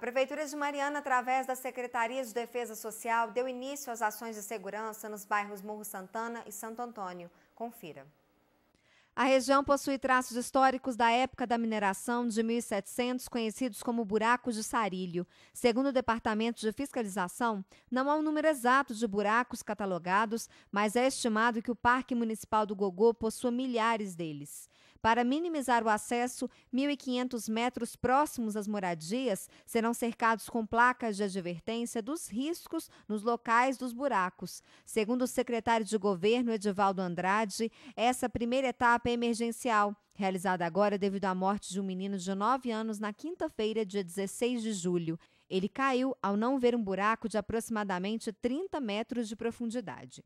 A Prefeitura de Mariana, através da Secretaria de Defesa Social, deu início às ações de segurança nos bairros Morro Santana e Santo Antônio. Confira. A região possui traços históricos da época da mineração de 1700, conhecidos como buracos de sarilho. Segundo o Departamento de Fiscalização, não há um número exato de buracos catalogados, mas é estimado que o Parque Municipal do Gogô possua milhares deles. Para minimizar o acesso, 1.500 metros próximos às moradias serão cercados com placas de advertência dos riscos nos locais dos buracos. Segundo o secretário de governo, Edivaldo Andrade, essa primeira etapa é emergencial realizada agora devido à morte de um menino de 9 anos na quinta-feira, dia 16 de julho. Ele caiu ao não ver um buraco de aproximadamente 30 metros de profundidade.